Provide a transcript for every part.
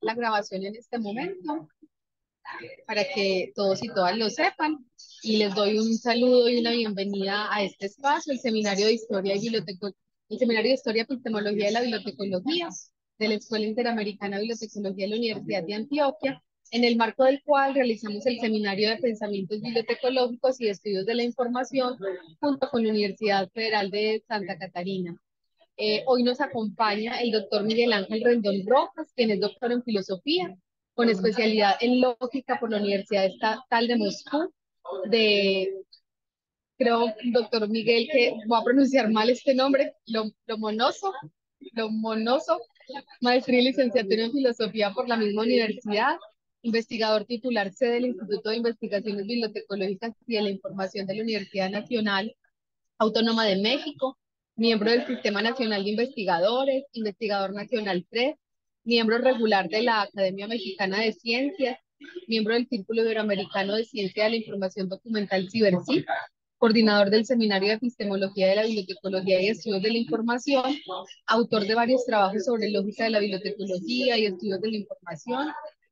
la grabación en este momento para que todos y todas lo sepan. Y les doy un saludo y una bienvenida a este espacio, el Seminario de Historia y Bibliotecología, el Seminario de Historia, Epistemología de la Bibliotecología de la Escuela Interamericana de Bibliotecología de la Universidad de Antioquia, en el marco del cual realizamos el Seminario de Pensamientos Bibliotecológicos y Estudios de la Información junto con la Universidad Federal de Santa Catarina. Eh, hoy nos acompaña el doctor Miguel Ángel Rendón Rojas, quien es doctor en filosofía, con especialidad en lógica por la Universidad Estatal de Moscú, de, creo, doctor Miguel, que voy a pronunciar mal este nombre, lo, monoso, maestría y licenciatura en filosofía por la misma universidad, investigador titular C del Instituto de Investigaciones Bibliotecológicas y de la Información de la Universidad Nacional Autónoma de México, miembro del Sistema Nacional de Investigadores, investigador nacional 3, miembro regular de la Academia Mexicana de Ciencias, miembro del Círculo Iberoamericano de Ciencia de la Información Documental CiberSIC, coordinador del Seminario de Epistemología de la Bibliotecología y Estudios de la Información, autor de varios trabajos sobre lógica de la bibliotecología y estudios de la información,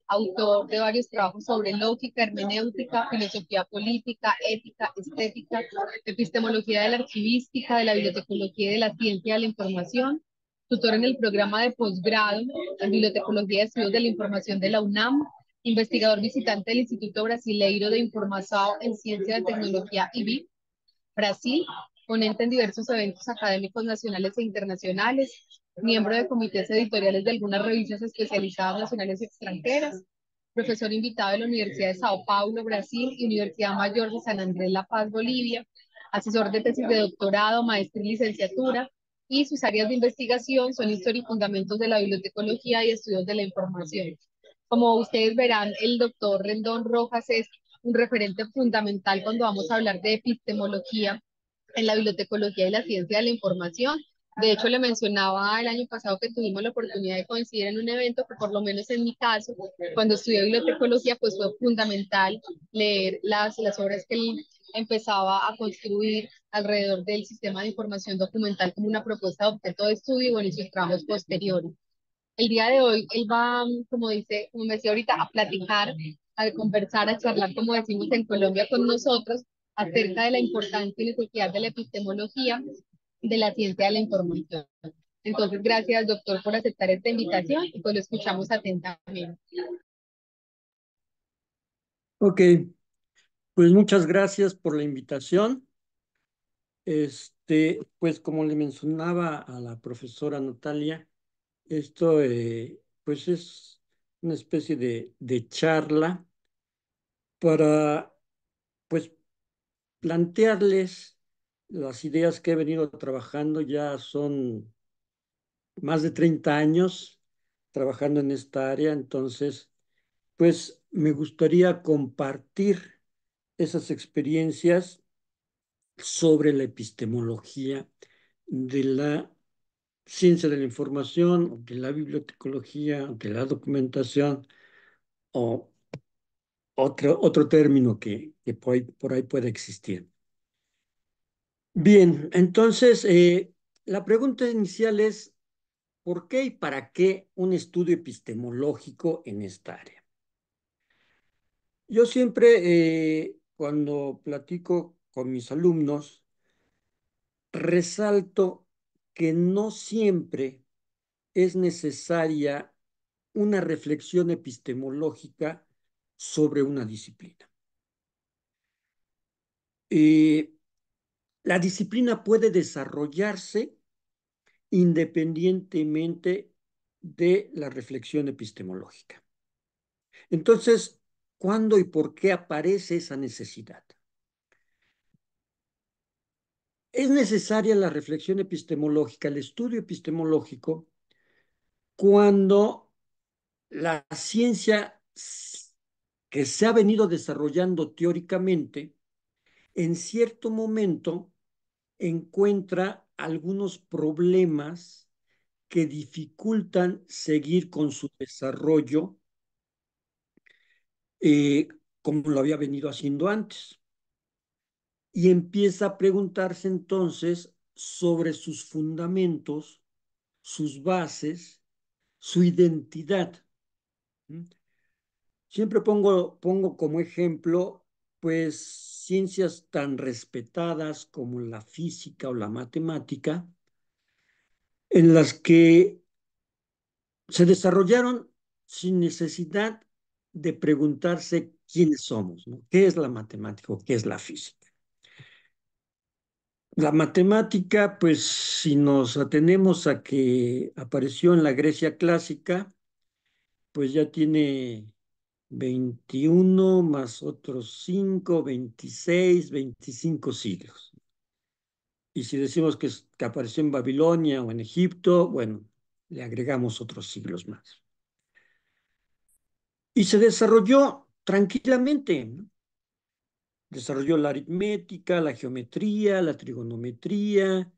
autor de varios este, trabajos sobre lógica, hermenéutica, filosofía política, ética, estética, epistemología de la archivística, de la bibliotecología y de la ciencia de la información, tutor en el programa de posgrado en bibliotecología de estudios de la información de la UNAM, investigador visitante del Instituto Brasileiro de Informação en em Ciencia de Tecnología IBI, Brasil, ponente en diversos eventos académicos nacionales e internacionales, miembro de comités editoriales de algunas revistas especializadas nacionales y extranjeras, profesor invitado de la Universidad de Sao Paulo, Brasil y Universidad Mayor de San Andrés La Paz, Bolivia, asesor de tesis de doctorado, maestría y licenciatura, y sus áreas de investigación son historia y fundamentos de la bibliotecología y estudios de la información. Como ustedes verán, el doctor Rendón Rojas es un referente fundamental cuando vamos a hablar de epistemología en la bibliotecología y la ciencia de la información de hecho, le mencionaba el año pasado que tuvimos la oportunidad de coincidir en un evento que por lo menos en mi caso, cuando estudié bibliotecología, pues fue fundamental leer las, las obras que él empezaba a construir alrededor del sistema de información documental como una propuesta de objeto de estudio bueno, y sus trabajos posteriores. El día de hoy él va, como dice, como me decía ahorita, a platicar, a conversar, a charlar, como decimos en Colombia con nosotros, acerca de la importancia y necesidad de la epistemología de la ciencia de la información. Entonces, gracias, doctor, por aceptar esta invitación y pues lo escuchamos atentamente. Ok, pues muchas gracias por la invitación. Este, pues como le mencionaba a la profesora Natalia, esto eh, pues es una especie de, de charla para pues plantearles las ideas que he venido trabajando ya son más de 30 años trabajando en esta área, entonces, pues me gustaría compartir esas experiencias sobre la epistemología de la ciencia de la información, de la bibliotecología, de la documentación o otro, otro término que, por ahí, por ahí pueda existir. Bien, entonces eh, la pregunta inicial es, ¿por qué y para qué un estudio epistemológico en esta área? Yo siempre, eh, cuando platico con mis alumnos, resalto que no siempre es necesaria una reflexión epistemológica sobre una disciplina. Y eh, la disciplina puede desarrollarse independientemente de la reflexión epistemológica. Entonces, ¿cuándo y por qué aparece esa necesidad? Es necesaria la reflexión epistemológica, el estudio epistemológico, cuando la ciencia que se ha venido desarrollando teóricamente, en cierto momento encuentra algunos problemas que dificultan seguir con su desarrollo eh, como lo había venido haciendo antes. Y empieza a preguntarse entonces sobre sus fundamentos, sus bases, su identidad. Siempre pongo, pongo como ejemplo, pues, ciencias tan respetadas como la física o la matemática, en las que se desarrollaron sin necesidad de preguntarse quiénes somos, ¿no? qué es la matemática o qué es la física. La matemática, pues si nos atenemos a que apareció en la Grecia clásica, pues ya tiene 21 más otros 5, 26, 25 siglos. Y si decimos que, apareció en Babilonia o en Egipto, bueno, le agregamos otros siglos más. Y se desarrolló tranquilamente. Desarrolló la aritmética, la geometría, la trigonometría,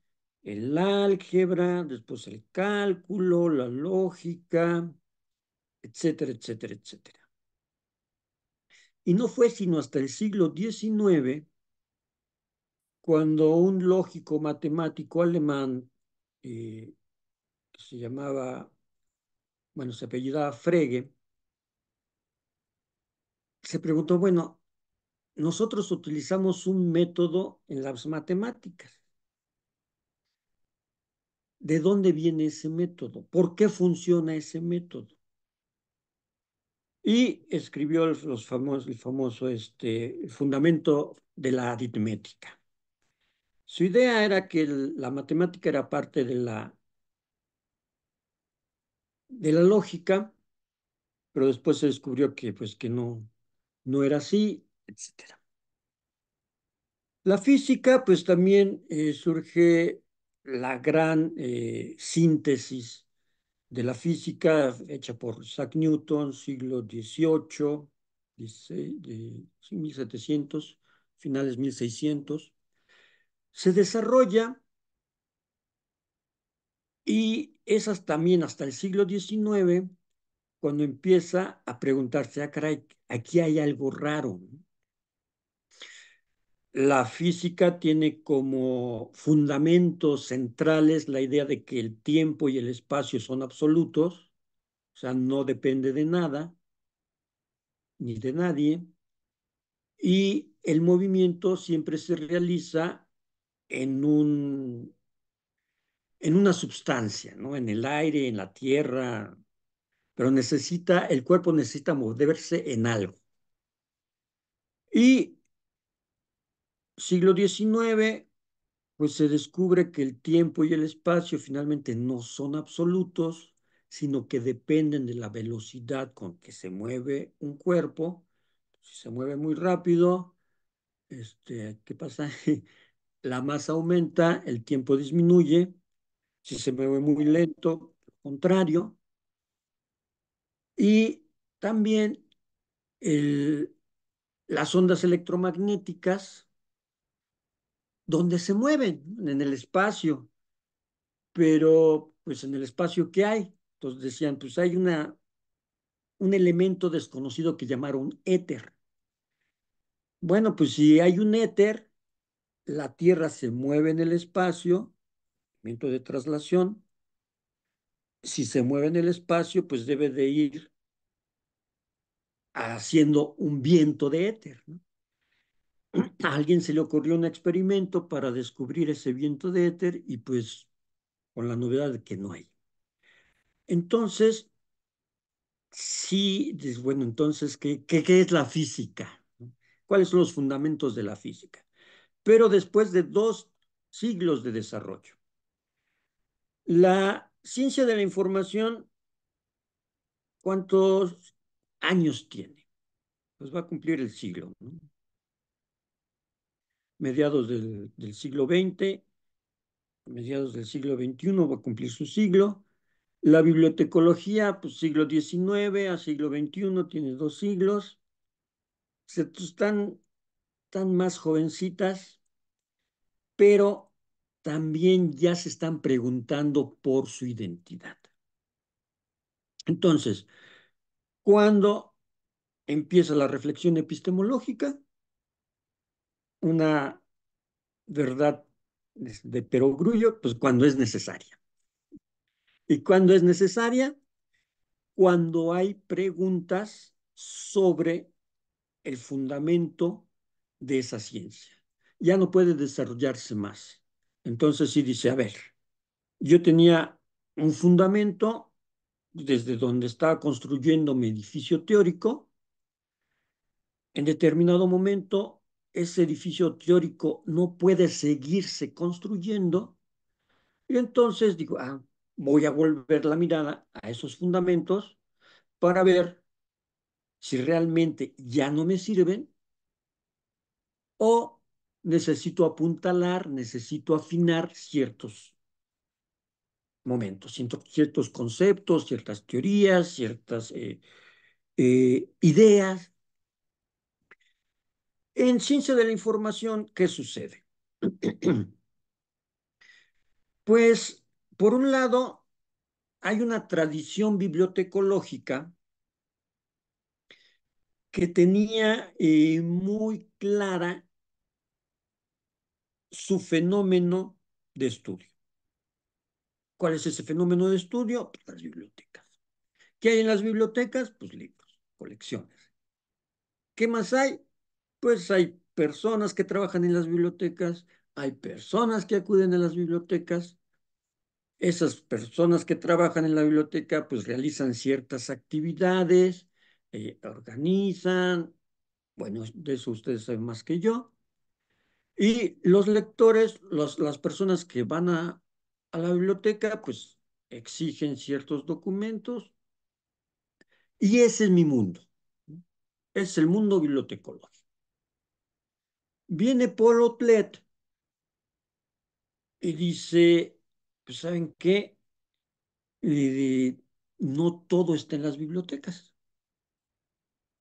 el álgebra, después el cálculo, la lógica, etcétera, etcétera, etcétera. Y no fue sino hasta el siglo XIX cuando un lógico matemático alemán eh, que se llamaba, bueno, se apellidaba Frege, se preguntó, bueno, nosotros utilizamos un método en las matemáticas. ¿De dónde viene ese método? ¿Por qué funciona ese método? y escribió los el famoso este, fundamento de la aritmética. Su idea era que la matemática era parte de la, de la lógica, pero después se descubrió que, pues, que no, no era así, etc. La física, pues también eh, surge la gran eh, síntesis de la física hecha por Isaac Newton, siglo XVIII, 1700, finales 1600, se desarrolla y esas también hasta el siglo XIX cuando empieza a preguntarse, ah, caray, aquí hay algo raro la física tiene como fundamentos centrales la idea de que el tiempo y el espacio son absolutos, o sea, no depende de nada ni de nadie, y el movimiento siempre se realiza en un en una sustancia, ¿no? En el aire, en la tierra, pero necesita el cuerpo necesita moverse en algo. Y siglo XIX, pues se descubre que el tiempo y el espacio finalmente no son absolutos, sino que dependen de la velocidad con que se mueve un cuerpo. Si se mueve muy rápido, este, ¿qué pasa? la masa aumenta, el tiempo disminuye. Si se mueve muy lento, lo contrario. Y también el, las ondas electromagnéticas donde se mueven, en el espacio. Pero, pues en el espacio, que hay? Entonces decían, pues hay una, un elemento desconocido que llamaron éter. Bueno, pues si hay un éter, la Tierra se mueve en el espacio, viento de traslación. Si se mueve en el espacio, pues debe de ir haciendo un viento de éter. ¿no? a alguien se le ocurrió un experimento para descubrir ese viento de éter y pues con la novedad de que no hay. Entonces, sí, bueno, entonces, ¿qué, qué es la física? ¿Cuáles son los fundamentos de la física? Pero después de dos siglos de desarrollo, la ciencia de la información, ¿cuántos años tiene? Pues va a cumplir el siglo, ¿no? mediados del, siglo XX, mediados del siglo XXI, va a cumplir su siglo. La bibliotecología, pues siglo XIX a siglo XXI, tiene dos siglos. Están, están más jovencitas, pero también ya se están preguntando por su identidad. Entonces, ¿cuándo empieza la reflexión epistemológica? una verdad de perogrullo, pues cuando es necesaria. Y cuando es necesaria, cuando hay preguntas sobre el fundamento de esa ciencia. Ya no puede desarrollarse más. Entonces sí dice, a ver, yo tenía un fundamento desde donde estaba construyendo mi edificio teórico. En determinado momento ese edificio teórico no puede seguirse construyendo, y entonces digo, ah, voy a volver la mirada a esos fundamentos para ver si realmente ya no me sirven o necesito apuntalar, necesito afinar ciertos momentos, ciertos conceptos, ciertas teorías, ciertas eh, eh, ideas en ciencia de la información, ¿qué sucede? Pues, por un lado, hay una tradición bibliotecológica que tenía eh, muy clara su fenómeno de estudio. ¿Cuál es ese fenómeno de estudio? Pues, las bibliotecas. ¿Qué hay en las bibliotecas? Pues libros, colecciones. ¿Qué más hay? Pues hay personas que trabajan en las bibliotecas, hay personas que acuden a las bibliotecas. Esas personas que trabajan en la biblioteca pues realizan ciertas actividades, eh, organizan, bueno, de eso ustedes saben más que yo. Y los lectores, las personas que van a la biblioteca pues exigen ciertos documentos. Y ese es mi mundo. Es el mundo bibliotecológico. Viene Paul Otlet y dice, pues, ¿saben qué? Eh, no todo está en las bibliotecas.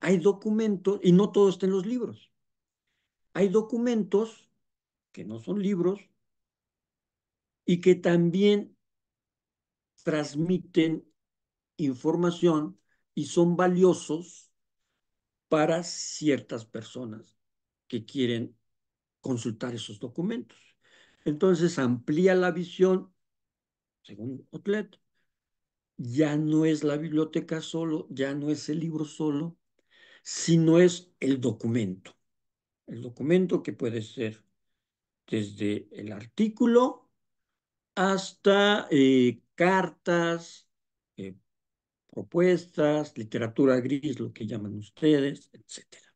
Hay documentos, y no todo está en los libros. Hay documentos que no son libros y que también transmiten información y son valiosos para ciertas personas que quieren consultar esos documentos. Entonces amplía la visión, según Otlet, ya no es la biblioteca solo, ya no es el libro solo, sino es el documento. El documento que puede ser desde el artículo hasta eh, cartas, eh, propuestas, literatura gris, lo que llaman ustedes, etcétera.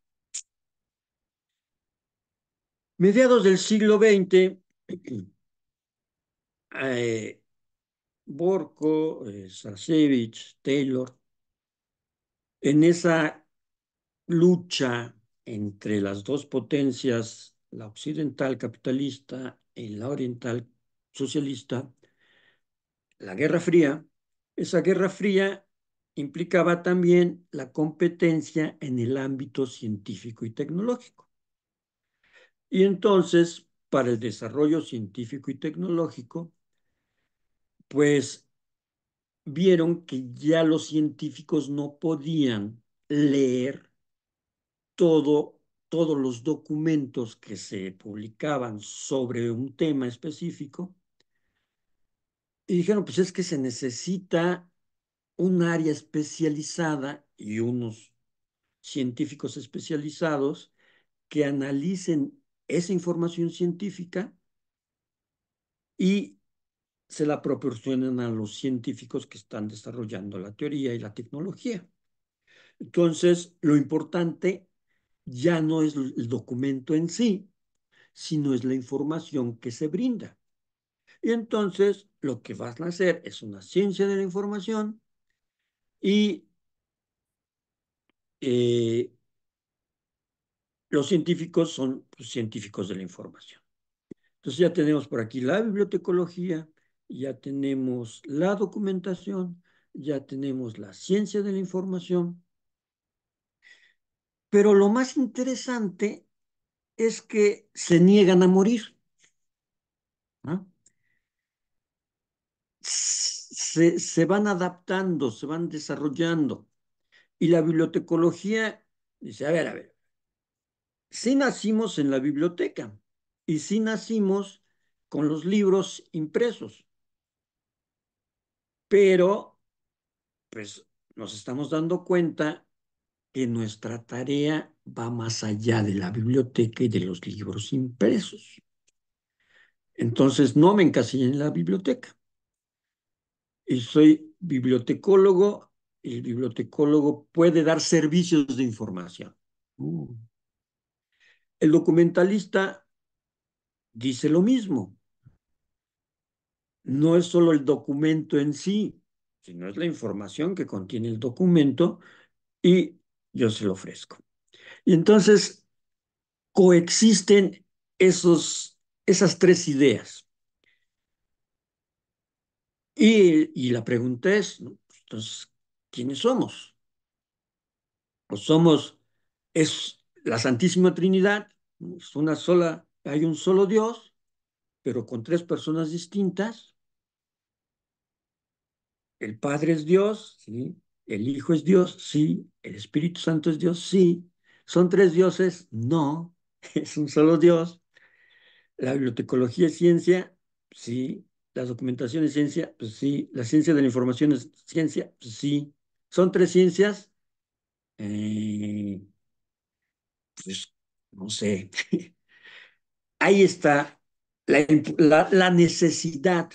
Mediados del siglo XX, eh, Borco, eh, Sasevich, Taylor, en esa lucha entre las dos potencias, la occidental capitalista y la oriental socialista, la Guerra Fría, esa Guerra Fría implicaba también la competencia en el ámbito científico y tecnológico. Y entonces, para el desarrollo científico y tecnológico, pues vieron que ya los científicos no podían leer todo, todos los documentos que se publicaban sobre un tema específico. Y dijeron, pues es que se necesita un área especializada y unos científicos especializados que analicen esa información científica y se la proporcionan a los científicos que están desarrollando la teoría y la tecnología. Entonces, lo importante ya no es el documento en sí, sino es la información que se brinda. Y entonces, lo que vas a hacer es una ciencia de la información y eh, los científicos son pues, científicos de la información. Entonces ya tenemos por aquí la bibliotecología, ya tenemos la documentación, ya tenemos la ciencia de la información. Pero lo más interesante es que se niegan a morir. se, van adaptando, se van desarrollando. Y la bibliotecología dice, a ver, a ver, sí nacimos en la biblioteca y sí nacimos con los libros impresos, pero pues nos estamos dando cuenta que nuestra tarea va más allá de la biblioteca y de los libros impresos. Entonces, no me encasillé en la biblioteca. Y soy bibliotecólogo, y el bibliotecólogo puede dar servicios de información. Uh. El documentalista dice lo mismo. No es solo el documento en sí, sino es la información que contiene el documento y yo se lo ofrezco. Y entonces coexisten esos, esas tres ideas. Y, la pregunta es, ¿quiénes somos? o pues somos es la Santísima Trinidad, una sola, hay un solo Dios, pero con tres personas distintas. El Padre es Dios, ¿sí? El Hijo es Dios, sí. El Espíritu Santo es Dios, sí. ¿Son tres dioses? No, es un solo Dios. La bibliotecología es ciencia, sí. La documentación es ciencia, pues sí. La ciencia de la información es ciencia, pues sí. ¿Son tres ciencias? Eh, pues no sé. Ahí está la, necesidad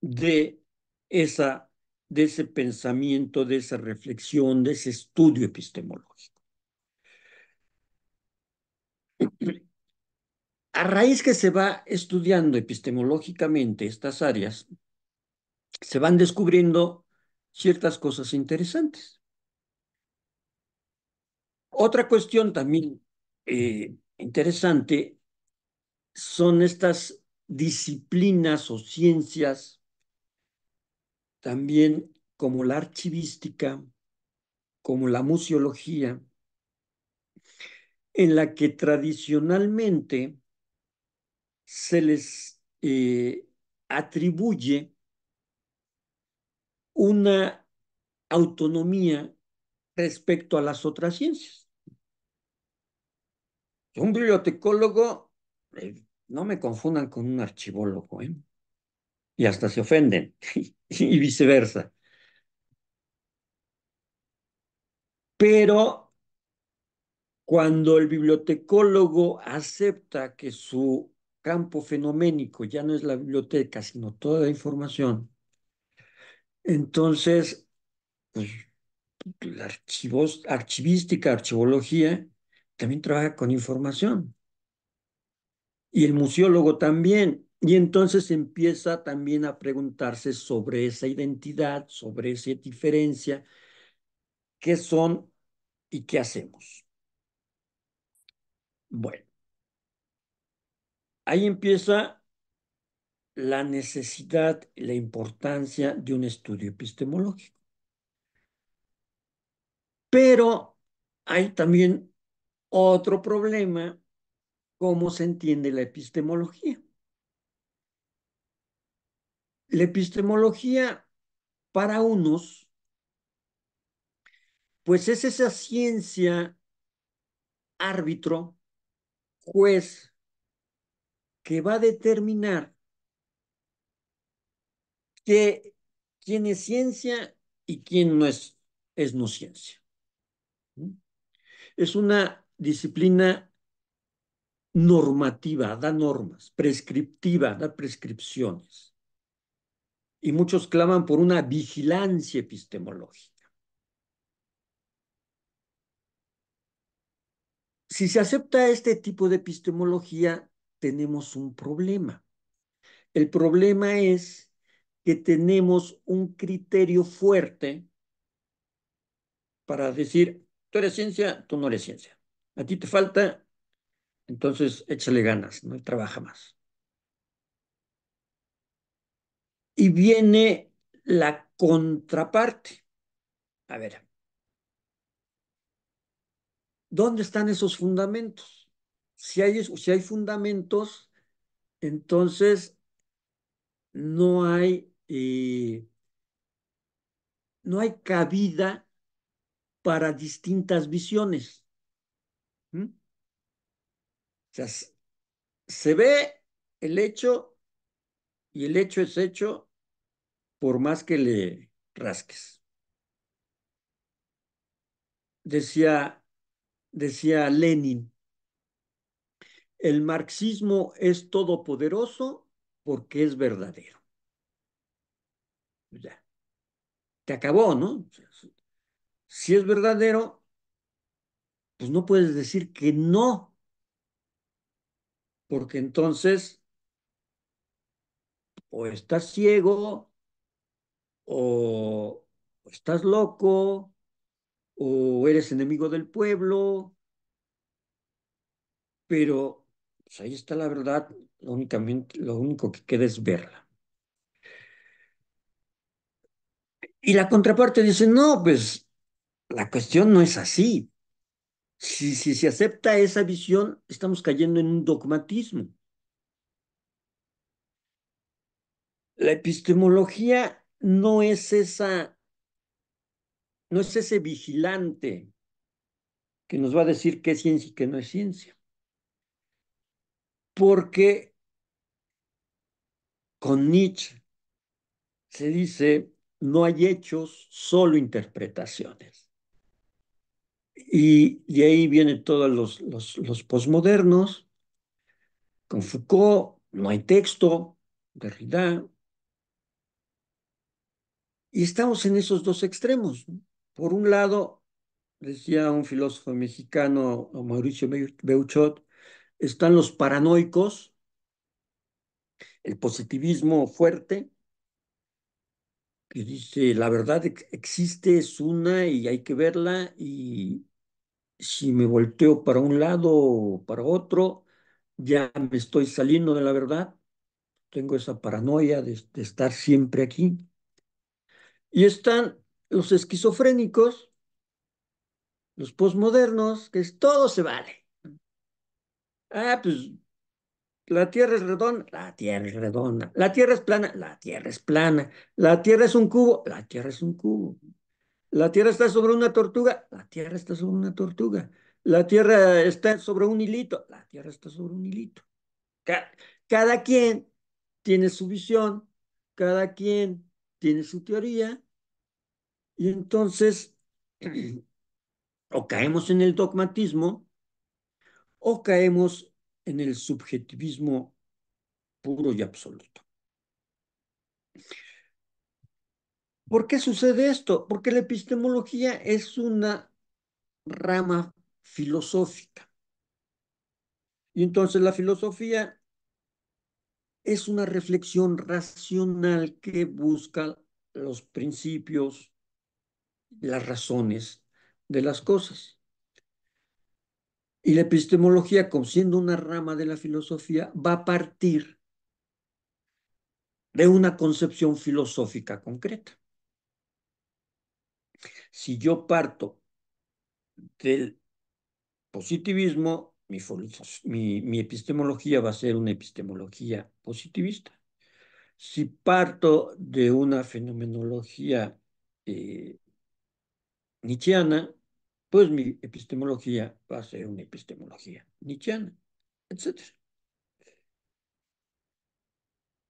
de, esa, de ese pensamiento, de esa reflexión, de ese estudio epistemológico. A raíz que se va estudiando epistemológicamente estas áreas, se van descubriendo ciertas cosas interesantes. Otra cuestión también eh, interesante son estas disciplinas o ciencias, también como la archivística, como la museología, en la que tradicionalmente se les eh, atribuye una autonomía respecto a las otras ciencias. Un bibliotecólogo, eh, no me confundan con un archivólogo, ¿eh? Y hasta se ofenden, y viceversa. Pero cuando el bibliotecólogo acepta que su campo fenoménico ya no es la biblioteca, sino toda la información, entonces, pues, la archivos, archivística, archivología, también trabaja con información. Y el museólogo también. Y entonces empieza también a preguntarse sobre esa identidad, sobre esa diferencia, qué son y qué hacemos. Bueno, ahí empieza la necesidad y la importancia de un estudio epistemológico. Pero hay también otro problema, cómo se entiende la epistemología. La epistemología para unos, pues es esa ciencia árbitro, juez, que va a determinar que quién es ciencia y quién no es, es no ciencia. Es una disciplina normativa, da normas, prescriptiva, da prescripciones. Y muchos claman por una vigilancia epistemológica. Si se acepta este tipo de epistemología, tenemos un problema. El problema es que tenemos un criterio fuerte para decir, tú eres ciencia, tú no eres ciencia a ti te falta, entonces échale ganas, ¿no? Trabaja más. Y viene la contraparte. A ver, ¿dónde están esos fundamentos? Si hay, si hay fundamentos, entonces no hay, eh, no hay cabida para distintas visiones se ve el hecho y el hecho es hecho por más que le rasques. Decía, decía Lenin, el marxismo es todopoderoso porque es verdadero. Ya. Te acabó, ¿no? Si es verdadero, pues no puedes decir que no porque entonces o estás ciego o estás loco o eres enemigo del pueblo, pero pues, ahí está la verdad, lo únicamente, lo único que queda es verla. Y la contraparte dice, no, pues la cuestión no es así si, se acepta esa visión, estamos cayendo en un dogmatismo. La epistemología no es esa, no es ese vigilante que nos va a decir qué es ciencia y qué no es ciencia. Porque con Nietzsche se dice, no hay hechos, solo interpretaciones. Y de ahí vienen todos los, los, posmodernos, con Foucault, no hay texto, Derrida. Y estamos en esos dos extremos. Por un lado, decía un filósofo mexicano, Mauricio Beuchot, están los paranoicos, el positivismo fuerte, que dice la verdad existe, es una y hay que verla y si me volteo para un lado o para otro, ya me estoy saliendo de la verdad. Tengo esa paranoia de, estar siempre aquí. Y están los esquizofrénicos, los posmodernos, que es todo se vale. Ah, pues la tierra es redonda, la tierra es redonda. La tierra es plana, la tierra es plana. La tierra es un cubo, la tierra es un cubo. La Tierra está sobre una tortuga. La Tierra está sobre una tortuga. La Tierra está sobre un hilito. La Tierra está sobre un hilito. Cada, quien tiene su visión, cada quien tiene su teoría. Y entonces, o caemos en el dogmatismo, o caemos en el subjetivismo puro y absoluto. ¿Por qué sucede esto? Porque la epistemología es una rama filosófica. Y entonces la filosofía es una reflexión racional que busca los principios, las razones de las cosas. Y la epistemología, como siendo una rama de la filosofía, va a partir de una concepción filosófica concreta. Si yo parto del positivismo, mi, epistemología va a ser una epistemología positivista. Si parto de una fenomenología eh, pues mi epistemología va a ser una epistemología nietzscheana, etc.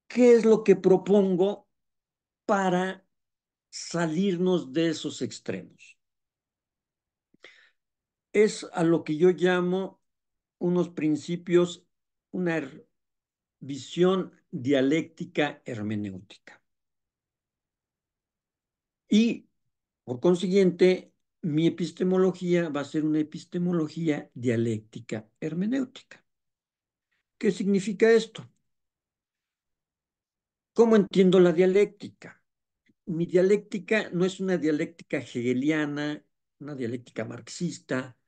¿Qué es lo que propongo para salirnos de esos extremos. Es a lo que yo llamo unos principios, una visión dialéctica hermenéutica. Y, por consiguiente, mi epistemología va a ser una epistemología dialéctica hermenéutica. ¿Qué significa esto? ¿Cómo entiendo la dialéctica? mi dialéctica no es una dialéctica hegeliana, una dialéctica marxista,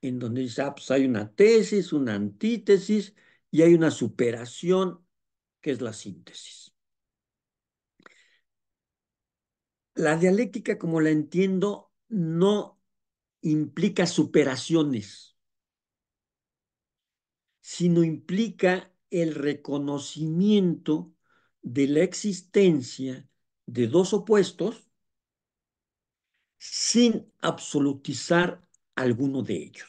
en donde dice, ah, pues hay una tesis, una antítesis y hay una superación, que es la síntesis. La dialéctica, como la entiendo, no implica superaciones, sino implica el reconocimiento de la existencia de dos opuestos sin absolutizar alguno de ellos.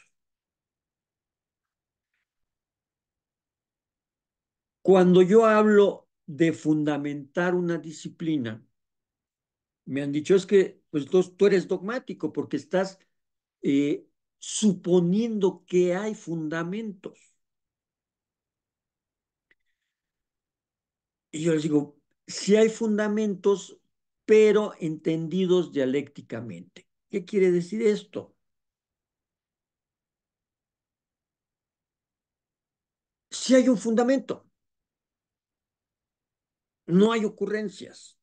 Cuando yo hablo de fundamentar una disciplina, me han dicho es que pues, tú eres dogmático porque estás eh, suponiendo que hay fundamentos. Y yo les digo, si hay fundamentos, pero entendidos dialécticamente. ¿Qué quiere decir esto? Si hay un fundamento, no hay ocurrencias,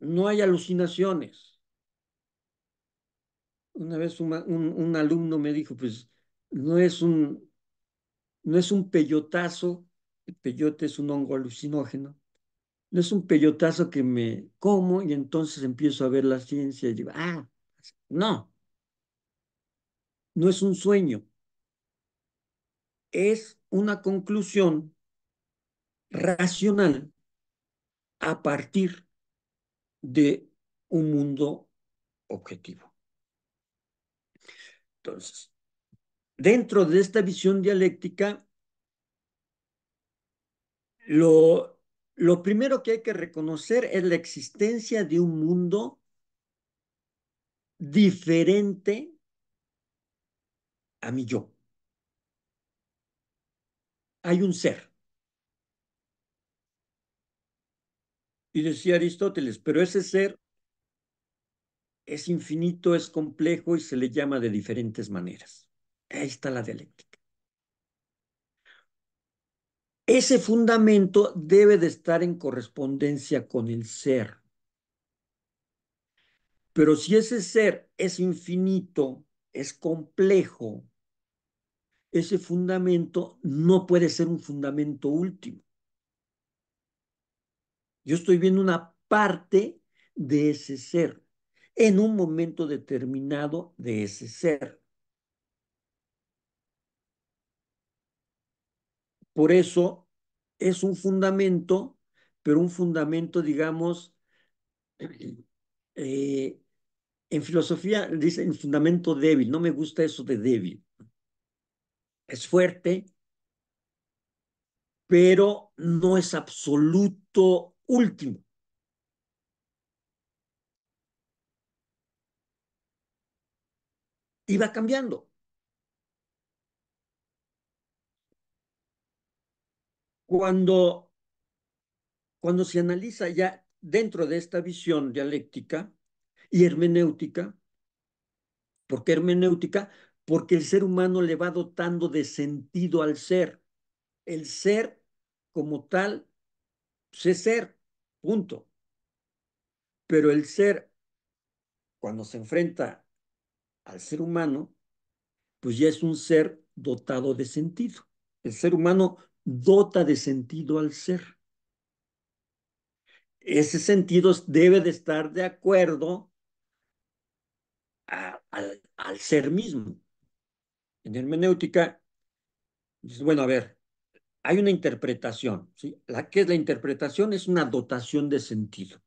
no hay alucinaciones. Una vez un, alumno me dijo, pues no es un, no es un peyotazo, el peyote es un hongo alucinógeno, no es un peyotazo que me como y entonces empiezo a ver la ciencia y digo, ah, no, no es un sueño, es una conclusión racional a partir de un mundo objetivo. Entonces, dentro de esta visión dialéctica, lo lo primero que hay que reconocer es la existencia de un mundo diferente a mi yo. Hay un ser. Y decía Aristóteles, pero ese ser es infinito, es complejo y se le llama de diferentes maneras. Ahí está la dialéctica. Ese fundamento debe de estar en correspondencia con el ser. Pero si ese ser es infinito, es complejo, ese fundamento no puede ser un fundamento último. Yo estoy viendo una parte de ese ser, en un momento determinado de ese ser. Por eso es un fundamento, pero un fundamento, digamos, eh, en filosofía dicen fundamento débil, no me gusta eso de débil. Es fuerte, pero no es absoluto último. Y va cambiando. Cuando, cuando se analiza ya dentro de esta visión dialéctica y hermenéutica, ¿por qué hermenéutica? Porque el ser humano le va dotando de sentido al ser. El ser como tal, sé pues, ser, punto. Pero el ser, cuando se enfrenta al ser humano, pues ya es un ser dotado de sentido. El ser humano dota de sentido al ser. Ese sentido debe de estar de acuerdo al ser mismo. En hermenéutica, bueno, a ver, hay una interpretación. ¿sí? La que es la interpretación es una dotación de sentido.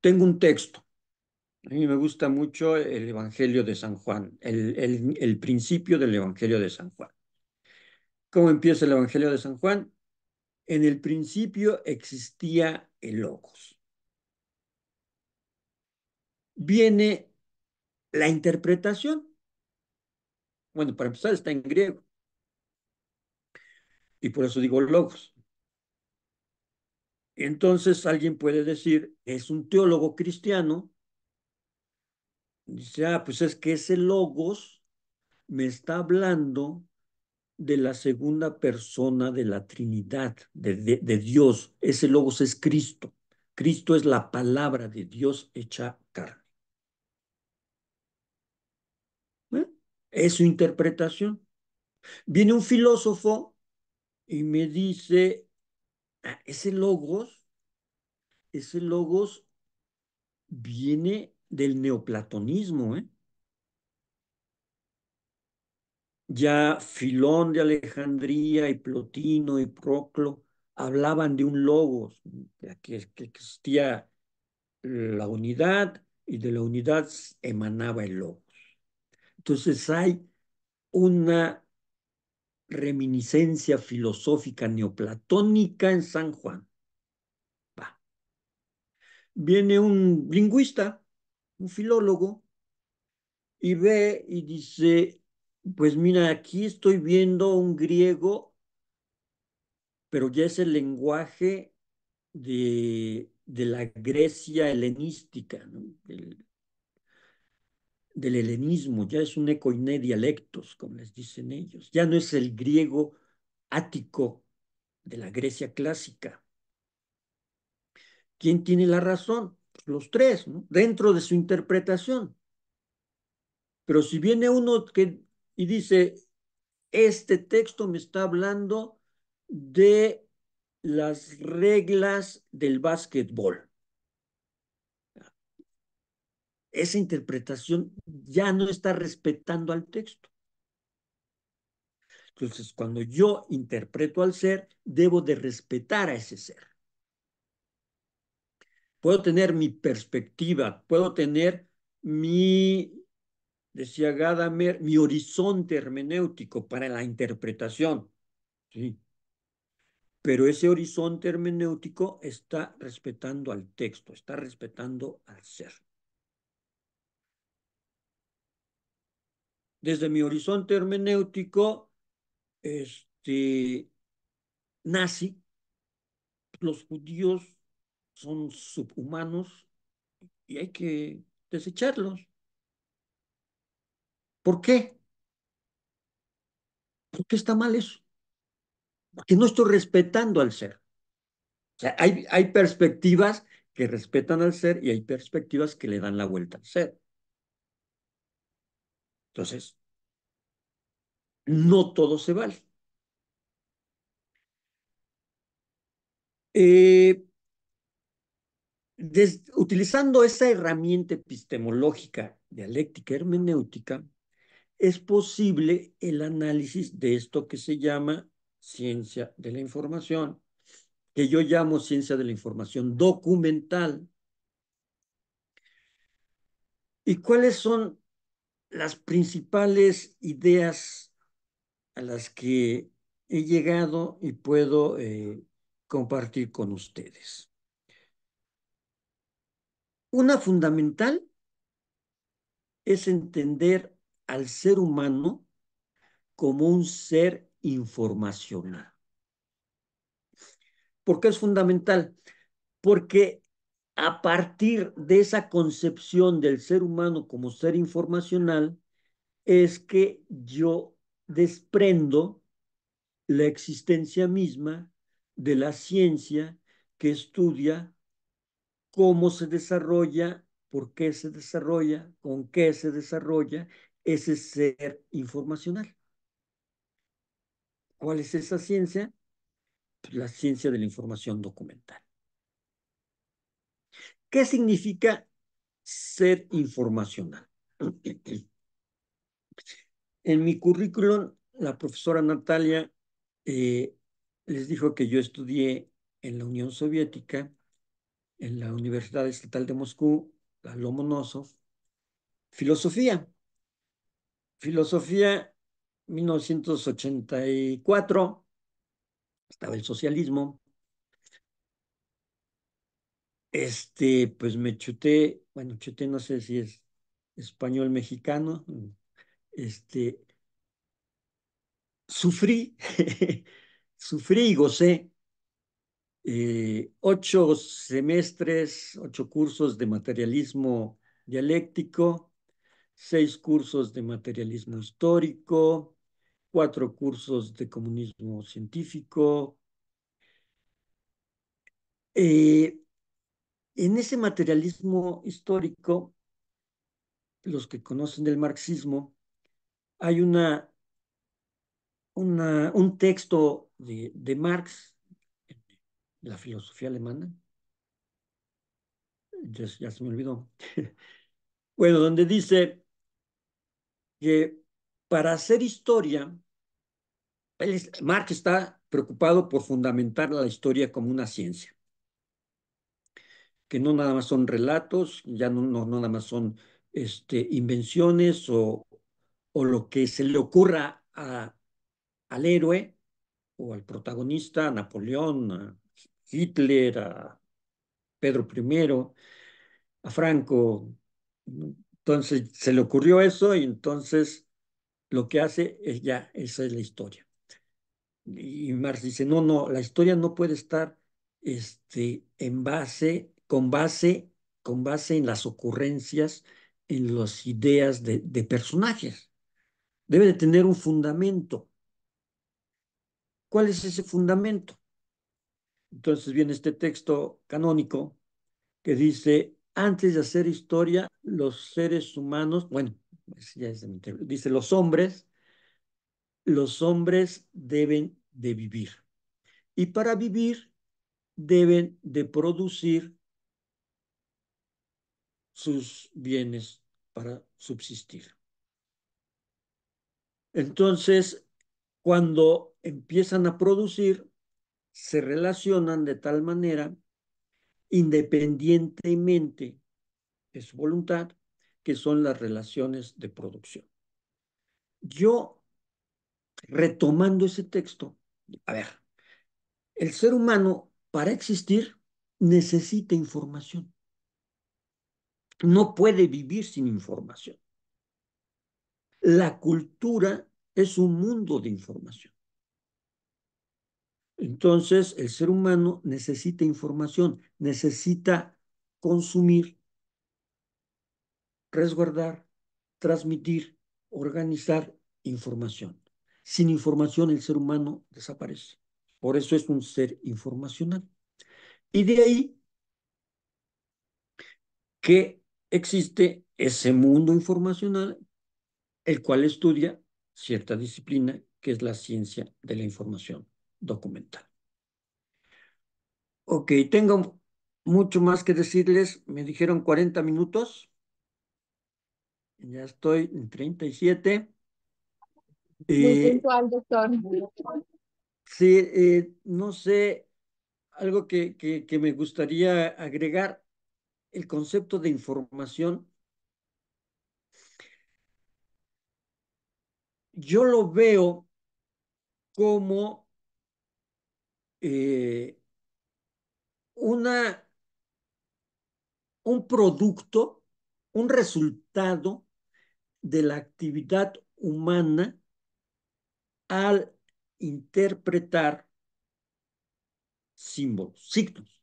Tengo un texto. A mí me gusta mucho el Evangelio de San Juan, el principio del Evangelio de San Juan. ¿Cómo empieza el Evangelio de San Juan? En el principio existía el logos. Viene la interpretación. Bueno, para empezar está en griego. Y por eso digo logos. Entonces alguien puede decir, es un teólogo cristiano. Dice, ah, pues es que ese logos me está hablando de la segunda persona de la Trinidad, de, Dios. Ese logos es Cristo. Cristo es la palabra de Dios hecha carne. ¿Eh? Es su interpretación. Viene un filósofo y me dice, ah, ese logos, ese logos viene del neoplatonismo, ¿eh? Ya Filón de Alejandría y Plotino y Proclo hablaban de un logos, que, que existía la unidad y de la unidad emanaba el logos. Entonces hay una reminiscencia filosófica neoplatónica en San Juan. Viene un lingüista, un filólogo, y ve y dice, pues mira, aquí estoy viendo un griego, pero ya es el lenguaje de, la Grecia helenística, del helenismo, ya es un eco ecoiné dialectos, como les dicen ellos. Ya no es el griego ático de la Grecia clásica. ¿Quién tiene la razón? Pues los tres, ¿no? dentro de su interpretación. Pero si viene uno que y dice, este texto me está hablando de las reglas del básquetbol. Esa interpretación ya no está respetando al texto. Entonces, cuando yo interpreto al ser, debo de respetar a ese ser. Puedo tener mi perspectiva, puedo tener mi decía Gadamer, mi horizonte hermenéutico para la interpretación. Sí. Pero ese horizonte hermenéutico está respetando al texto, está respetando al ser. Desde mi horizonte hermenéutico, este, nazi, los judíos son subhumanos y hay que desecharlos. ¿Por qué? ¿Por qué está mal eso? Porque no estoy respetando al ser. O sea, hay, hay perspectivas que respetan al ser y hay perspectivas que le dan la vuelta al ser. Entonces, no todo se vale. Eh, utilizando esa herramienta epistemológica, dialéctica, hermenéutica, es posible el análisis de esto que se llama ciencia de la información, que yo llamo ciencia de la información documental. ¿Y cuáles son las principales ideas a las que he llegado y puedo eh, compartir con ustedes? Una fundamental es entender al ser humano como un ser informacional. ¿Por qué es fundamental? Porque a partir de esa concepción del ser humano como ser informacional, es que yo desprendo la existencia misma de la ciencia que estudia cómo se desarrolla, por qué se desarrolla, con qué se desarrolla ese ser informacional. ¿Cuál es esa ciencia? la ciencia de la información documental. ¿Qué significa ser informacional? En mi currículum, la profesora Natalia eh, les dijo que yo estudié en la Unión Soviética, en la Universidad Estatal de Moscú, la Lomonosov, filosofía filosofía 1984, estaba el socialismo. Este, pues me chuté, bueno, chuté no sé si es español mexicano, este, sufrí, sufrí y gocé eh, ocho semestres, ocho cursos de materialismo dialéctico, seis cursos de materialismo histórico, cuatro cursos de comunismo científico. Eh, en ese materialismo histórico, los que conocen el marxismo, hay una, un texto de, de Marx, la filosofía alemana, ya se me olvidó, bueno, donde dice que para hacer historia, Marx está preocupado por fundamentar la historia como una ciencia, que no nada más son relatos, ya no, nada más son este, invenciones o, lo que se le ocurra al héroe o al protagonista, a Napoleón, a Hitler, a Pedro I, a Franco, entonces se le ocurrió eso y entonces lo que hace es ya, esa es la historia. Y Marx dice, no, no, la historia no puede estar este, en base, con base, con base en las ocurrencias, en las ideas de, de personajes. Debe de tener un fundamento. ¿Cuál es ese fundamento? Entonces viene este texto canónico que dice, antes de hacer historia, los seres humanos, bueno, dice, los hombres, los hombres deben de vivir. Y para vivir deben de producir sus bienes para subsistir. Entonces, cuando empiezan a producir, se relacionan de tal manera independientemente de su voluntad, que son las relaciones de producción. Yo, retomando ese texto, a ver, el ser humano para existir necesita información. No puede vivir sin información. La cultura es un mundo de información. Entonces, el ser humano necesita información, necesita consumir, resguardar, transmitir, organizar información. Sin información el ser humano desaparece. Por eso es un ser informacional. Y de ahí que existe ese mundo informacional, el cual estudia cierta disciplina que es la ciencia de la información documental. Ok, tengo mucho más que decirles. Me dijeron 40 minutos. Ya estoy en 37. Eh, doctor. Sí, eh, no sé, algo que, que me gustaría agregar, el concepto de información. Yo lo veo como eh, una, un producto, un resultado de la actividad humana al interpretar símbolos, signos.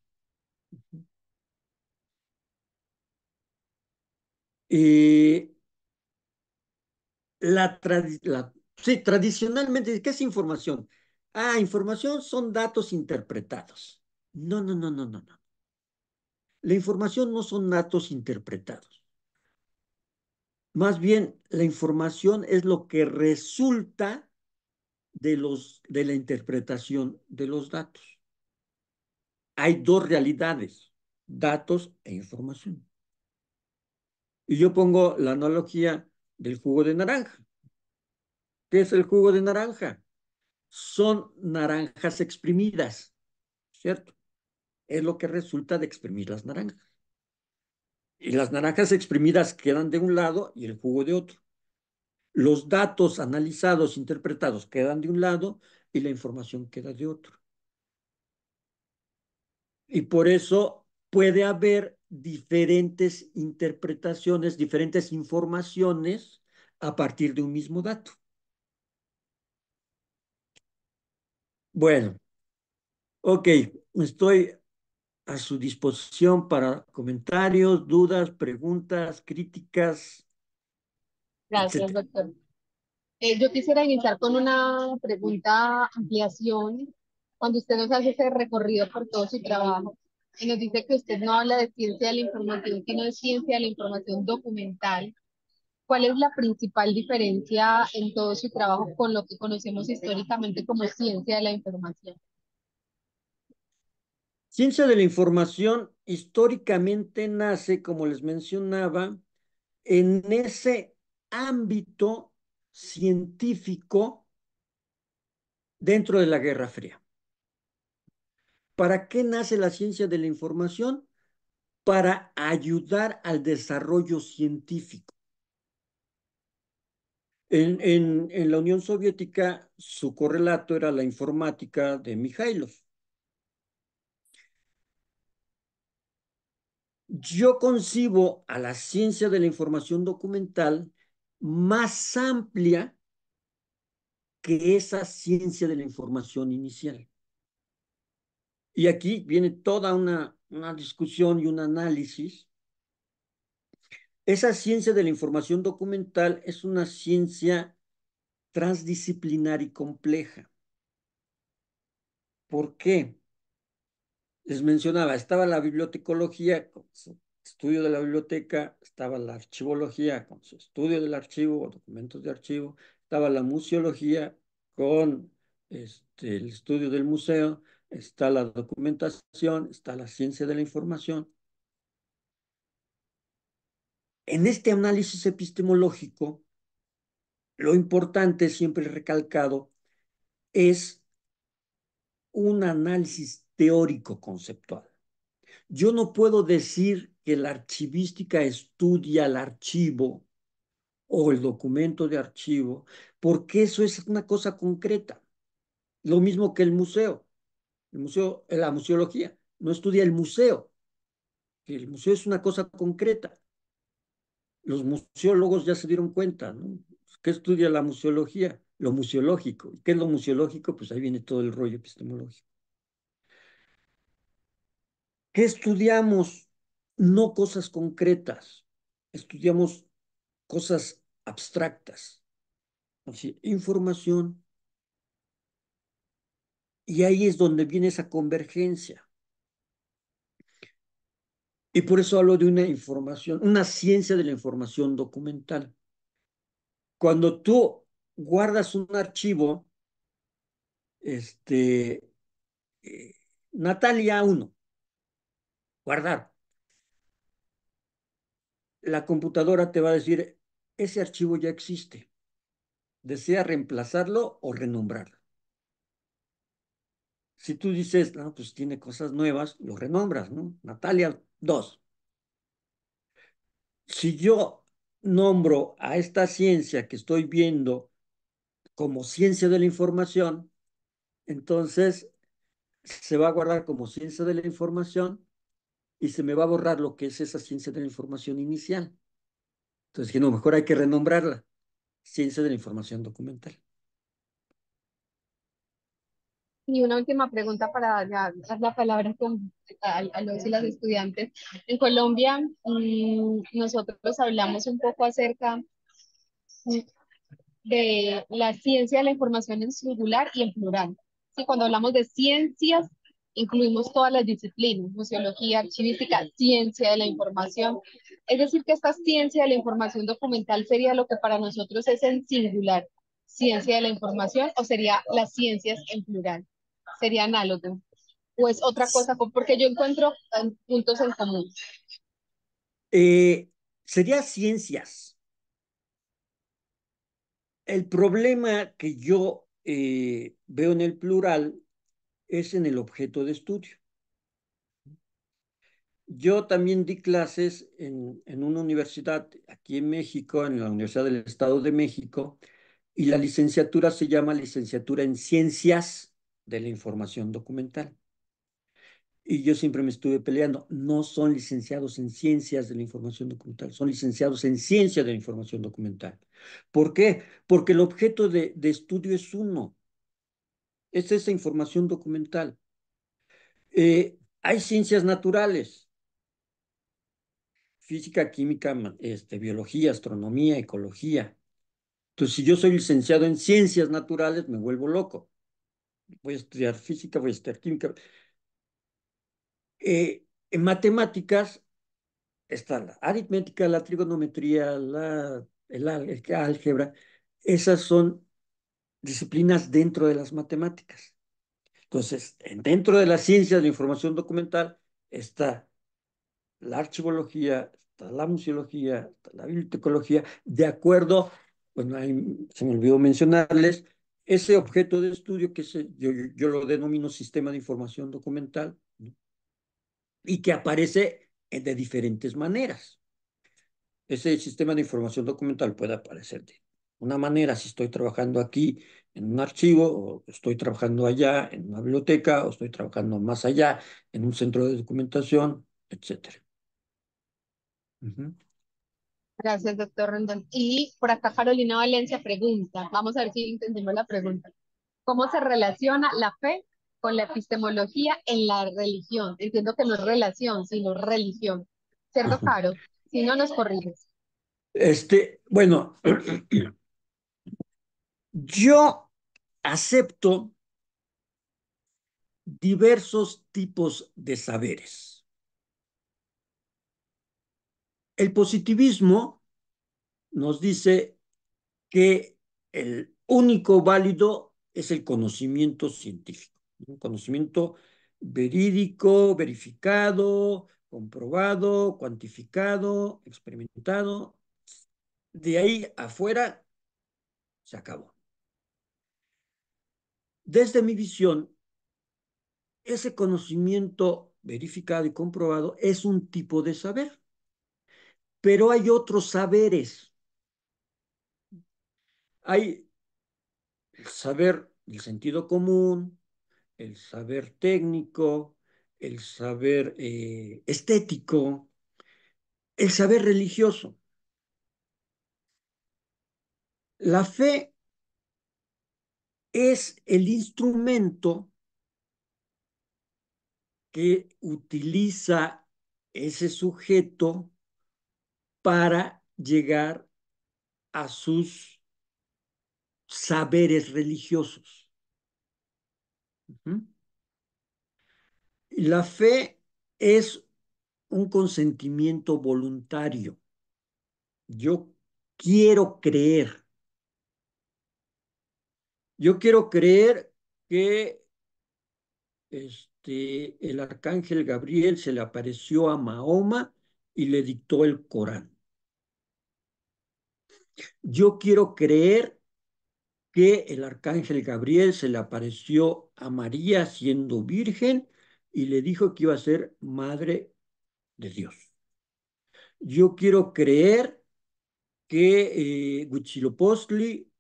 Eh, la, la sí, tradicionalmente, ¿qué es información? Ah, información son datos interpretados. No, no, no, no, no, no. La información no son datos interpretados. Más bien, la información es lo que resulta de, los, de la interpretación de los datos. Hay dos realidades, datos e información. Y yo pongo la analogía del jugo de naranja. ¿Qué es el jugo de naranja? son naranjas exprimidas, ¿cierto? Es lo que resulta de exprimir las naranjas. Y las naranjas exprimidas quedan de un lado y el jugo de otro. Los datos analizados, interpretados, quedan de un lado y la información queda de otro. Y por eso puede haber diferentes interpretaciones, diferentes informaciones a partir de un mismo dato. Bueno, ok, estoy a su disposición para comentarios, dudas, preguntas, críticas. Gracias, doctor. Eh, yo quisiera iniciar con una pregunta ampliación. Cuando usted nos hace ese recorrido por todo su trabajo y nos dice que usted no habla de ciencia de la información, sino de ciencia de la información documental, ¿Cuál es la principal diferencia en todo su trabajo con lo que conocemos históricamente como ciencia de la información? Ciencia de la información históricamente nace, como les mencionaba, en ese ámbito científico dentro de la Guerra Fría. ¿Para qué nace la ciencia de la información? Para ayudar al desarrollo científico en, la Unión Soviética, su correlato era la informática de Mikhailov. Yo concibo a la ciencia de la información documental más amplia que esa ciencia de la información inicial. Y aquí viene toda una discusión y un análisis esa ciencia de la información documental es una ciencia transdisciplinar y compleja. ¿Por qué? Les mencionaba, estaba la bibliotecología con su estudio de la biblioteca, estaba la archivología con su estudio del archivo o documentos de archivo, estaba la museología con este, el estudio del museo, está la documentación, está la ciencia de la información, en este análisis epistemológico, lo importante, siempre recalcado, es un análisis teórico conceptual. Yo no puedo decir que la archivística estudia el archivo o el documento de archivo, porque eso es una cosa concreta. Lo mismo que el museo, el museo la museología, no estudia el museo. El museo es una cosa concreta los museólogos ya se dieron cuenta, ¿no? Pues, ¿Qué estudia la museología? Lo museológico. ¿Y qué es lo museológico? Pues ahí viene todo el rollo epistemológico. ¿Qué estudiamos? No cosas concretas, estudiamos cosas abstractas. información. Y ahí es donde viene esa convergencia. Y por eso hablo de una información, una ciencia de la información documental. Cuando tú guardas un archivo, este, eh, Natalia 1, guardar. La computadora te va a decir, ese archivo ya existe. ¿Desea reemplazarlo o renombrarlo? Si tú dices, no, pues tiene cosas nuevas, lo renombras, ¿no? Natalia 2. Si yo nombro a esta ciencia que estoy viendo como ciencia de la información, entonces se va a guardar como ciencia de la información y se me va a borrar lo que es esa ciencia de la información inicial. Entonces, que no, mejor hay que renombrarla, ciencia de la información documental. Y una última pregunta para dar la palabra con, a, los y las estudiantes. En Colombia, mm, nosotros hablamos un poco acerca de la ciencia de la información en singular y en plural. Si cuando hablamos de ciencias, incluimos todas las disciplinas, museología, archivística, ciencia de la información. Es decir, que esta ciencia de la información documental sería lo que para nosotros es en singular, ciencia de la información, o sería las ciencias en plural sería análogo pues otra cosa? Porque yo encuentro puntos en común. Eh, sería ciencias. El problema que yo eh, veo en el plural es en el objeto de estudio. Yo también di clases en, en una universidad aquí en México, en la Universidad del Estado de México, y la licenciatura se llama licenciatura en ciencias de la información documental. Y yo siempre me estuve peleando, no son licenciados en ciencias de la información documental, son licenciados en ciencia de la información documental. ¿Por qué? Porque el objeto de, estudio es uno, es esa información documental. Eh, hay ciencias naturales, física, química, este, biología, astronomía, ecología. Entonces, si yo soy licenciado en ciencias naturales, me vuelvo loco voy a estudiar física, voy a estudiar química. Eh, en matemáticas está la aritmética, la trigonometría, la, el, álgebra. Esas son disciplinas dentro de las matemáticas. Entonces, dentro de las ciencias de información documental está la archivología, está la museología, está la bibliotecología, de acuerdo, bueno, se me olvidó mencionarles, ese objeto de estudio que se, yo, lo denomino sistema de información documental y que aparece eh, de diferentes maneras. Ese sistema de información documental puede aparecer de una manera si estoy trabajando aquí en un archivo o estoy trabajando allá en una biblioteca o estoy trabajando más allá en un centro de documentación, etc. Gracias, doctor Rendón. Y por acá Carolina Valencia pregunta, vamos a ver si entendemos la pregunta. ¿Cómo se relaciona la fe con la epistemología en la religión? Entiendo que no es relación, sino religión. ¿Cierto, Caro? Si no, nos corriges. Este, bueno, yo acepto diversos tipos de saberes el positivismo nos dice que el único válido es el conocimiento científico, un conocimiento verídico, verificado, comprobado, cuantificado, experimentado. De ahí afuera se acabó. Desde mi visión, ese conocimiento verificado y comprobado es un tipo de saber. Pero hay otros saberes. Hay el saber del sentido común, el saber técnico, el saber eh, estético, el saber religioso. La fe es el instrumento que utiliza ese sujeto para llegar a sus saberes religiosos. La fe es un consentimiento voluntario. Yo quiero creer. Yo quiero creer que este, el arcángel Gabriel se le apareció a Mahoma y le dictó el Corán. Yo quiero creer que el arcángel Gabriel se le apareció a María siendo virgen y le dijo que iba a ser madre de Dios. Yo quiero creer que eh, Huitzilopochtli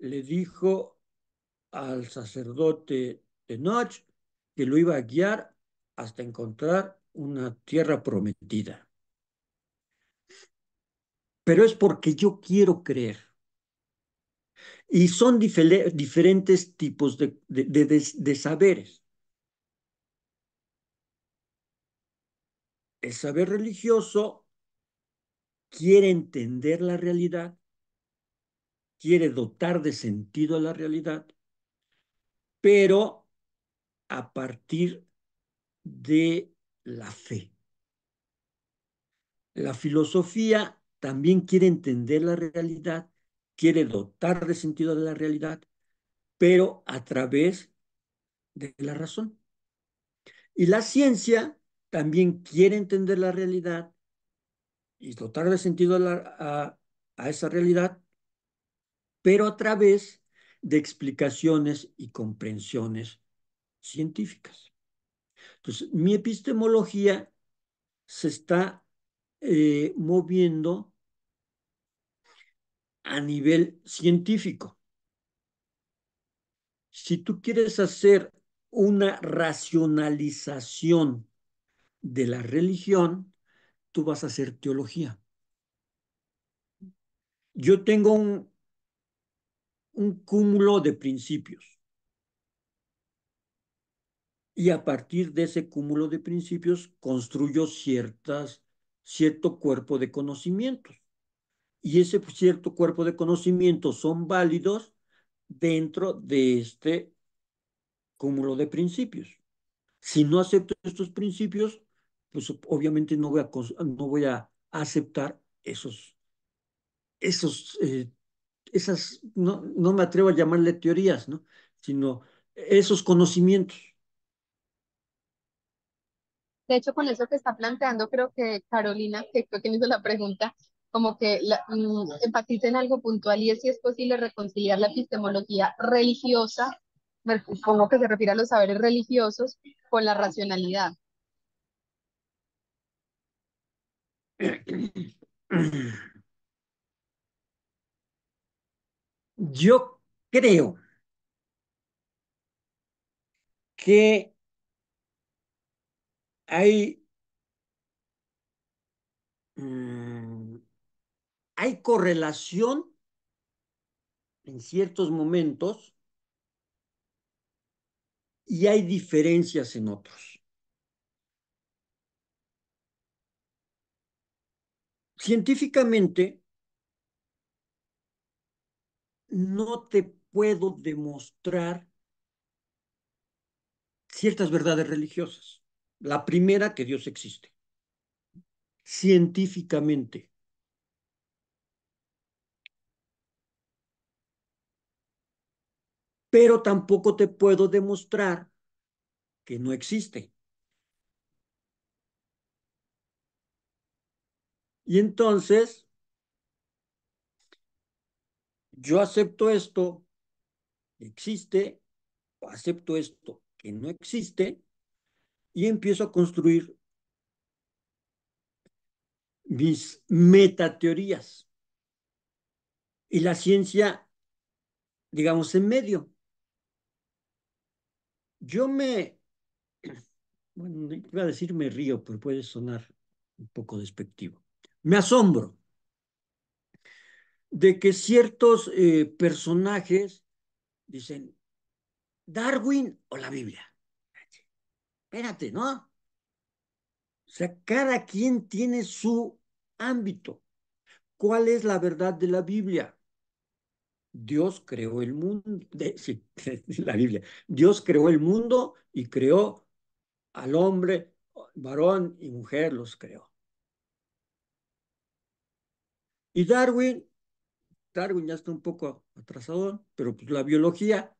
le dijo al sacerdote de Noche que lo iba a guiar hasta encontrar una tierra prometida pero es porque yo quiero creer. Y son diferentes tipos de, de saberes. El saber religioso quiere entender la realidad, quiere dotar de sentido a la realidad, pero a partir de la fe. La filosofía también quiere entender la realidad, quiere dotar de sentido a la realidad, pero a través de la razón. Y la ciencia también quiere entender la realidad y dotar de sentido a, esa realidad, pero a través de explicaciones y comprensiones científicas. Entonces, mi epistemología se está eh, moviendo a nivel científico. Si tú quieres hacer una racionalización de la religión, tú vas a hacer teología. Yo tengo un, cúmulo de principios. Y a partir de ese cúmulo de principios construyo ciertas, cierto cuerpo de conocimientos y ese cierto cuerpo de conocimientos son válidos dentro de este cúmulo de principios. Si no acepto estos principios, pues obviamente no voy a, no voy a aceptar esos, esos, eh, esas, no, no me atrevo a llamarle teorías, ¿no? sino esos conocimientos. De hecho, con eso que está planteando, creo que Carolina, que fue quien hizo la pregunta, como que la, mm, en algo puntual y es si es posible reconciliar la epistemología religiosa, me supongo que se refiere a los saberes religiosos, con la racionalidad. Yo creo que hay mm, hay correlación en ciertos momentos y hay diferencias en otros. Científicamente, no te puedo demostrar ciertas verdades religiosas. La primera, que Dios existe. Científicamente. pero tampoco te puedo demostrar que no existe. Y entonces, yo acepto esto, existe, acepto esto que no existe, y empiezo a construir mis metateorías. Y la ciencia, digamos, en medio. Yo me, bueno, iba a decir me río, pero puede sonar un poco despectivo. Me asombro de que ciertos eh, personajes dicen Darwin o la Biblia. Espérate, ¿no? O sea, cada quien tiene su ámbito. ¿Cuál es la verdad de la Biblia? Dios creó el mundo, de, la Biblia, Dios creó el mundo y creó al hombre, varón y mujer los creó. Y Darwin, Darwin ya está un poco atrasado, pero pues la biología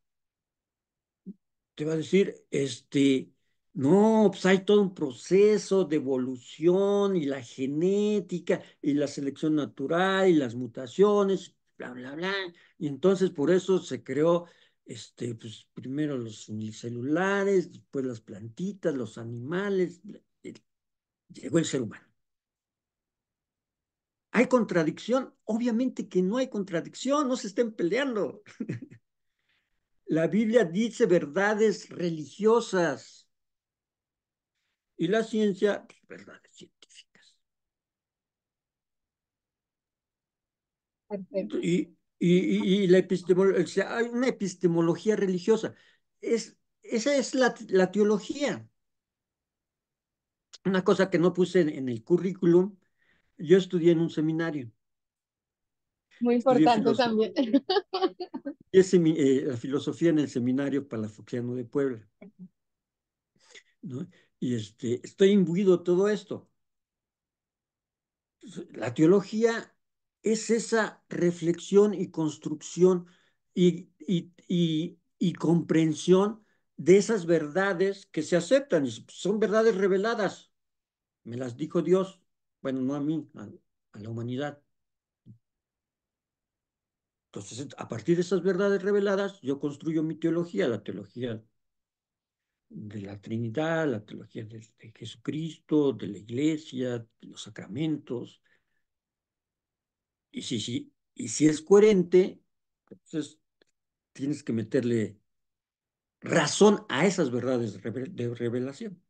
te va a decir, este, no, pues hay todo un proceso de evolución y la genética y la selección natural y las mutaciones bla, bla, bla. Y entonces por eso se creó, este, pues, primero los unicelulares, después las plantitas, los animales, llegó el ser humano. ¿Hay contradicción? Obviamente que no hay contradicción, no se estén peleando. La Biblia dice verdades religiosas y la ciencia, pues, verdades científicas. Y, y, la epistemología, hay una epistemología religiosa. Es, esa es la, la teología. Una cosa que no puse en, el currículum, yo estudié en un seminario. Muy importante también. Y eh, la filosofía en el seminario palafoxiano de Puebla. Y este, estoy imbuido todo esto. La teología es esa reflexión y construcción y, y, comprensión de esas verdades que se aceptan, y son verdades reveladas. Me las dijo Dios, bueno, no a mí, a, la humanidad. Entonces, a partir de esas verdades reveladas, yo construyo mi teología, la teología de la Trinidad, la teología de, de Jesucristo, de la Iglesia, de los sacramentos, y si, si es coherente, entonces tienes que meterle razón a esas verdades de revelación.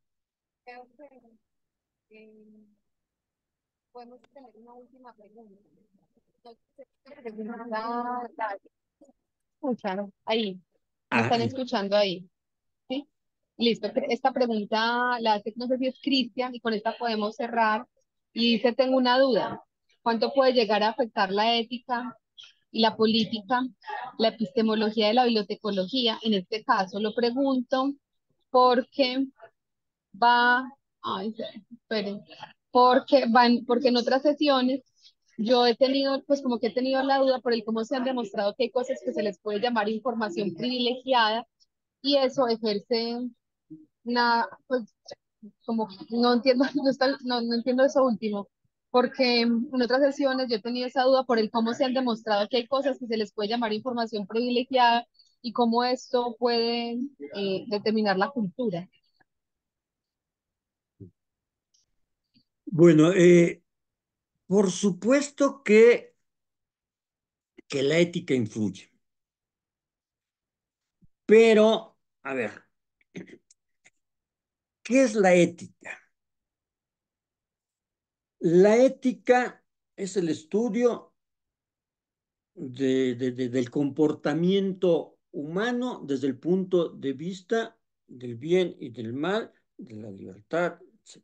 podemos tener una última pregunta. Escucharon ahí. ¿Me están escuchando ahí. ¿Sí? Listo. Esta pregunta la hace, no sé si es Cristian, y con esta podemos cerrar. Y dice: Tengo una duda cuánto puede llegar a afectar la ética y la política, la epistemología de la bibliotecología. En este caso lo pregunto porque va, ay, esperen, porque, van, porque en otras sesiones yo he tenido, pues como que he tenido la duda por el cómo se han demostrado que hay cosas que se les puede llamar información privilegiada y eso ejerce una, pues como no entiendo, no entiendo eso último, porque en otras sesiones yo he tenía esa duda por el cómo se han demostrado que hay cosas que se les puede llamar información privilegiada y cómo esto puede eh, determinar la cultura. Bueno, eh, por supuesto que, que la ética influye. Pero, a ver, ¿qué es la ética? La ética es el estudio del comportamiento humano desde el punto de vista del bien y del mal, de la libertad, etc.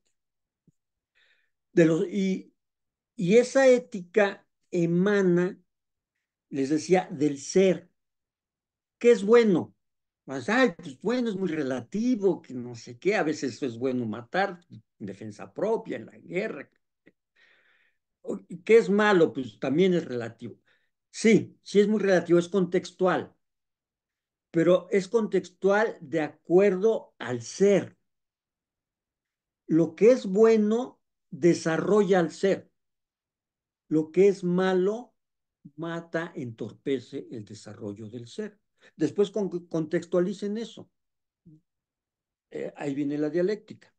De los, y, esa ética emana, les decía, del ser. ¿Qué es bueno? Pues, ay, pues bueno, es muy relativo, que no sé qué, a veces es bueno matar, defensa propia, en la guerra, ¿Qué es malo? Pues también es relativo. Sí, sí es muy relativo, es contextual, pero es contextual de acuerdo al ser. Lo que es bueno desarrolla al ser. Lo que es malo mata, entorpece el desarrollo del ser. Después contextualicen eso. Eh, ahí viene la dialéctica.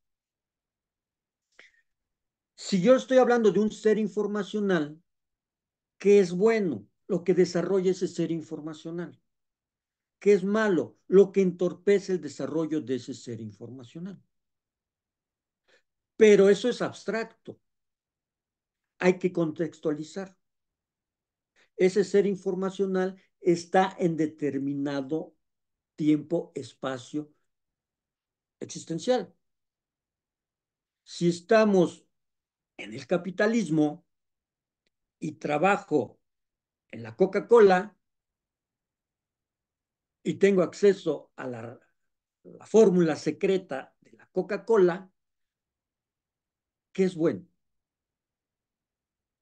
Si yo estoy hablando de un ser informacional, ¿qué es bueno? Lo que desarrolla ese ser informacional. ¿Qué es malo? Lo que entorpece el desarrollo de ese ser informacional. Pero eso es abstracto. Hay que contextualizar. Ese ser informacional está en determinado tiempo, espacio existencial. Si estamos en el capitalismo y trabajo en la Coca-Cola y tengo acceso a la, fórmula secreta de la Coca-Cola, ¿qué es bueno?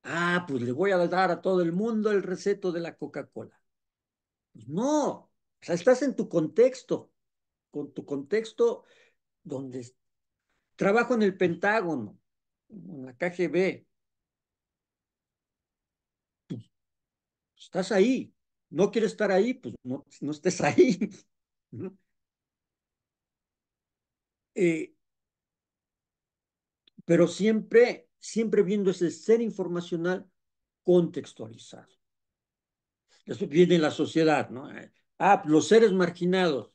Ah, pues le voy a dar a todo el mundo el receto de la Coca-Cola. Pues no, o sea, estás en tu contexto, con tu contexto donde trabajo en el Pentágono, en la KGB, pues, estás ahí, no quieres estar ahí, pues no, no estés ahí. Eh, pero siempre, siempre viendo ese ser informacional contextualizado. Eso viene en la sociedad, ¿no? Eh, ah, los seres marginados,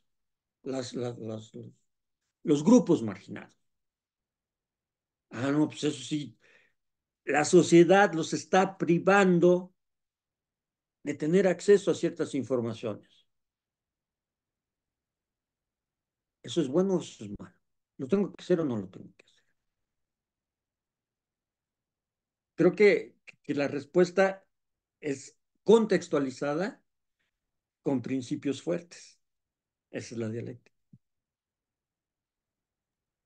los grupos marginados. Ah, no, pues eso sí, la sociedad los está privando de tener acceso a ciertas informaciones. ¿Eso es bueno o eso es malo? ¿Lo tengo que hacer o no lo tengo que hacer? Creo que, la respuesta es contextualizada con principios fuertes. Esa es la dialéctica.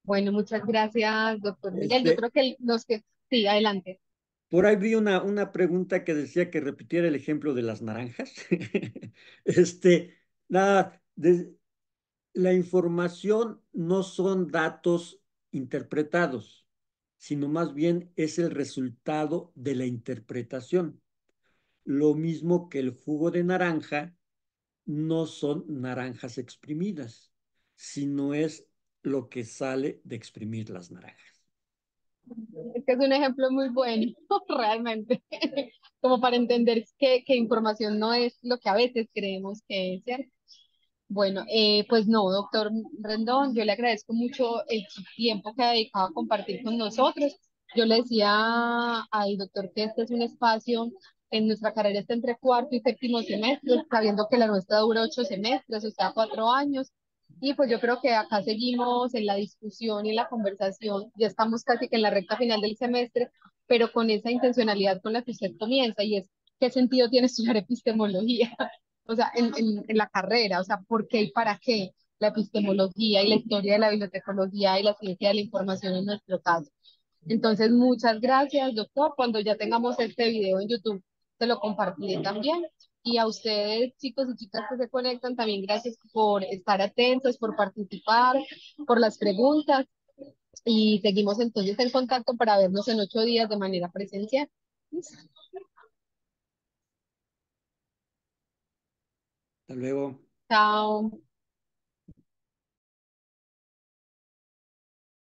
Bueno, muchas gracias, doctor Miguel. Yo este creo que los que... Sí, adelante. Por ahí vi una, una pregunta que decía que repitiera el ejemplo de las naranjas. este, nada, la información no son datos interpretados, sino más bien es el resultado de la interpretación. Lo mismo que el jugo de naranja no son naranjas exprimidas, sino es lo que sale de exprimir las naranjas. Es que es un ejemplo muy bueno, realmente, como para entender que, información no es lo que a veces creemos que es, ¿cierto? Bueno, eh, pues no, doctor Rendón, yo le agradezco mucho el tiempo que ha dedicado a compartir con nosotros. Yo le decía al doctor que este es un espacio, en nuestra carrera está entre cuarto y séptimo semestre, sabiendo que la nuestra dura ocho semestres, o sea, cuatro años. Y pues yo creo que acá seguimos en la discusión y en la conversación, ya estamos casi que en la recta final del semestre, pero con esa intencionalidad con la que usted comienza y es, ¿qué sentido tiene estudiar epistemología? o sea, en, en, en, la carrera, o sea, ¿por qué y para qué la epistemología y la historia de la bibliotecología y la ciencia de la información en nuestro caso? Entonces, muchas gracias, doctor. Cuando ya tengamos este video en YouTube, te lo compartiré también y a ustedes, chicos y chicas que se conectan, también gracias por estar atentos, por participar, por las preguntas. Y seguimos entonces en contacto para vernos en ocho días de manera presencial. Hasta luego. Chao.